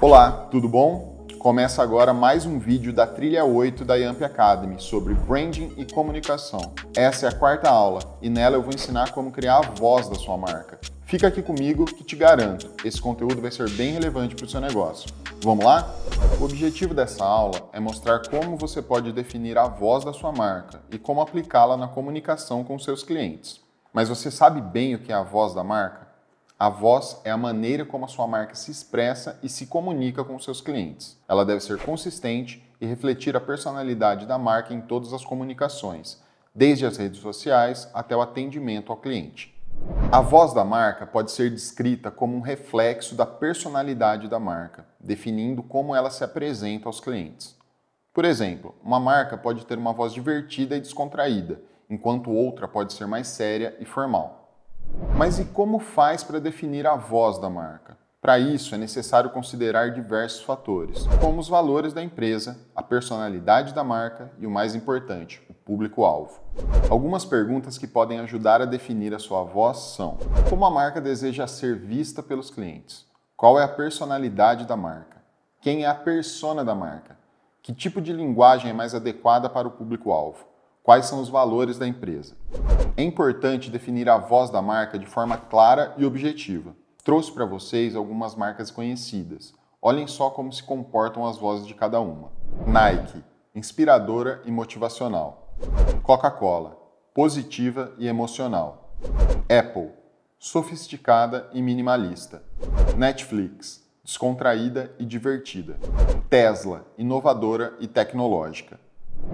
Olá, tudo bom? Começa agora mais um vídeo da trilha 8 da Yamp Academy sobre branding e comunicação. Essa é a quarta aula e nela eu vou ensinar como criar a voz da sua marca. Fica aqui comigo que te garanto, esse conteúdo vai ser bem relevante para o seu negócio. Vamos lá? O objetivo dessa aula é mostrar como você pode definir a voz da sua marca e como aplicá-la na comunicação com seus clientes. Mas você sabe bem o que é a voz da marca? A voz é a maneira como a sua marca se expressa e se comunica com seus clientes. Ela deve ser consistente e refletir a personalidade da marca em todas as comunicações, desde as redes sociais até o atendimento ao cliente. A voz da marca pode ser descrita como um reflexo da personalidade da marca, definindo como ela se apresenta aos clientes. Por exemplo, uma marca pode ter uma voz divertida e descontraída, enquanto outra pode ser mais séria e formal. Mas e como faz para definir a voz da marca? Para isso, é necessário considerar diversos fatores, como os valores da empresa, a personalidade da marca e, o mais importante, o público-alvo. Algumas perguntas que podem ajudar a definir a sua voz são: como a marca deseja ser vista pelos clientes? Qual é a personalidade da marca? Quem é a persona da marca? Que tipo de linguagem é mais adequada para o público-alvo? Quais são os valores da empresa? É importante definir a voz da marca de forma clara e objetiva. Trouxe para vocês algumas marcas conhecidas. Olhem só como se comportam as vozes de cada uma. Nike, inspiradora e motivacional. Coca-Cola, positiva e emocional. Apple, sofisticada e minimalista. Netflix, descontraída e divertida. Tesla, inovadora e tecnológica.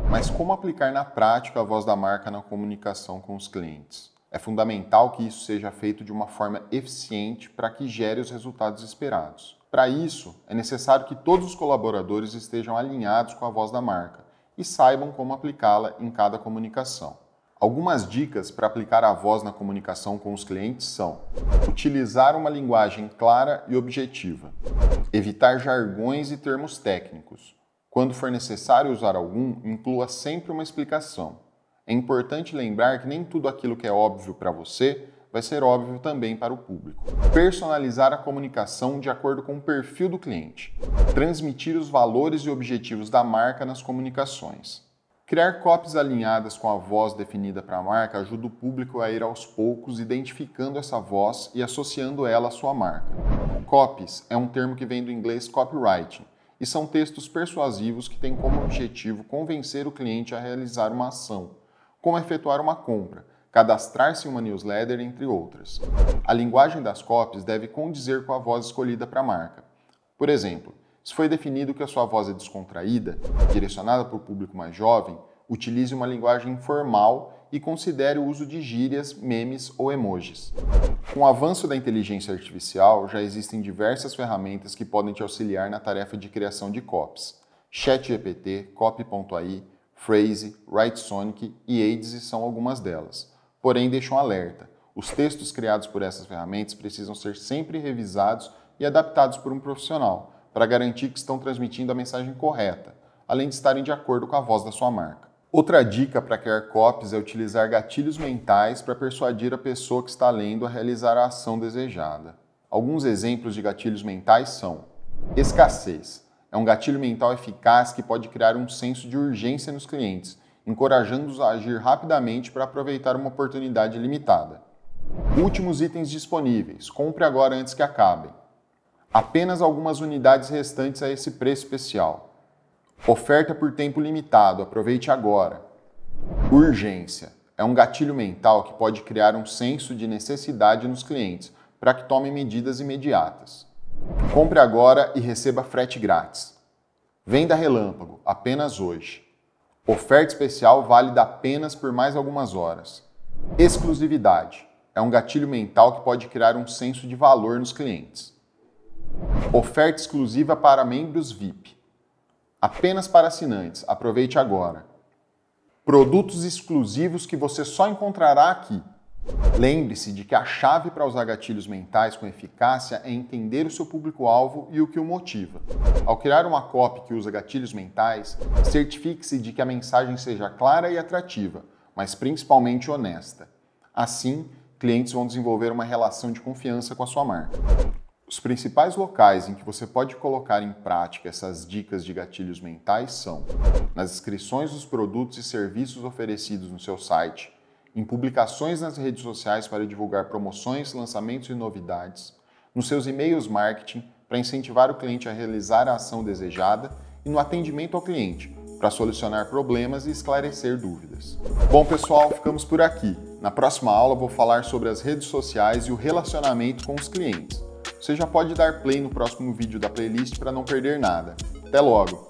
Mas como aplicar na prática a voz da marca na comunicação com os clientes? É fundamental que isso seja feito de uma forma eficiente para que gere os resultados esperados. Para isso, é necessário que todos os colaboradores estejam alinhados com a voz da marca e saibam como aplicá-la em cada comunicação. Algumas dicas para aplicar a voz na comunicação com os clientes são: utilizar uma linguagem clara e objetiva, evitar jargões e termos técnicos, quando for necessário usar algum, inclua sempre uma explicação. É importante lembrar que nem tudo aquilo que é óbvio para você vai ser óbvio também para o público. Personalizar a comunicação de acordo com o perfil do cliente. Transmitir os valores e objetivos da marca nas comunicações. Criar copies alinhadas com a voz definida para a marca ajuda o público a ir aos poucos identificando essa voz e associando ela à sua marca. Copies é um termo que vem do inglês copywriting e são textos persuasivos que têm como objetivo convencer o cliente a realizar uma ação, como efetuar uma compra, cadastrar-se em uma newsletter, entre outras. A linguagem das copies deve condizer com a voz escolhida para a marca. Por exemplo, se foi definido que a sua voz é descontraída, direcionada para o público mais jovem, utilize uma linguagem informal e considere o uso de gírias, memes ou emojis. Com o avanço da inteligência artificial, já existem diversas ferramentas que podem te auxiliar na tarefa de criação de copies. ChatGPT, Copy.ai, Phrase, WriteSonic e Aids são algumas delas. Porém, deixa um alerta. Os textos criados por essas ferramentas precisam ser sempre revisados e adaptados por um profissional, para garantir que estão transmitindo a mensagem correta, além de estarem de acordo com a voz da sua marca. Outra dica para criar copies é utilizar gatilhos mentais para persuadir a pessoa que está lendo a realizar a ação desejada. Alguns exemplos de gatilhos mentais são: escassez. É um gatilho mental eficaz que pode criar um senso de urgência nos clientes, encorajando-os a agir rapidamente para aproveitar uma oportunidade limitada. Últimos itens disponíveis. Compre agora antes que acabem. Apenas algumas unidades restantes a esse preço especial. Oferta por tempo limitado, aproveite agora. Urgência é um gatilho mental que pode criar um senso de necessidade nos clientes para que tomem medidas imediatas. Compre agora e receba frete grátis. Venda relâmpago, apenas hoje. Oferta especial válida apenas por mais algumas horas. Exclusividade é um gatilho mental que pode criar um senso de valor nos clientes. Oferta exclusiva para membros VIP. Apenas para assinantes. Aproveite agora. Produtos exclusivos que você só encontrará aqui. Lembre-se de que a chave para usar gatilhos mentais com eficácia é entender o seu público-alvo e o que o motiva. Ao criar uma copy que usa gatilhos mentais, certifique-se de que a mensagem seja clara e atrativa, mas principalmente honesta. Assim, clientes vão desenvolver uma relação de confiança com a sua marca. Os principais locais em que você pode colocar em prática essas dicas de gatilhos mentais são nas inscrições dos produtos e serviços oferecidos no seu site, em publicações nas redes sociais para divulgar promoções, lançamentos e novidades, nos seus e-mails marketing para incentivar o cliente a realizar a ação desejada e no atendimento ao cliente para solucionar problemas e esclarecer dúvidas. Bom, pessoal, ficamos por aqui. Na próxima aula vou falar sobre as redes sociais e o relacionamento com os clientes. Você já pode dar play no próximo vídeo da playlist para não perder nada. Até logo!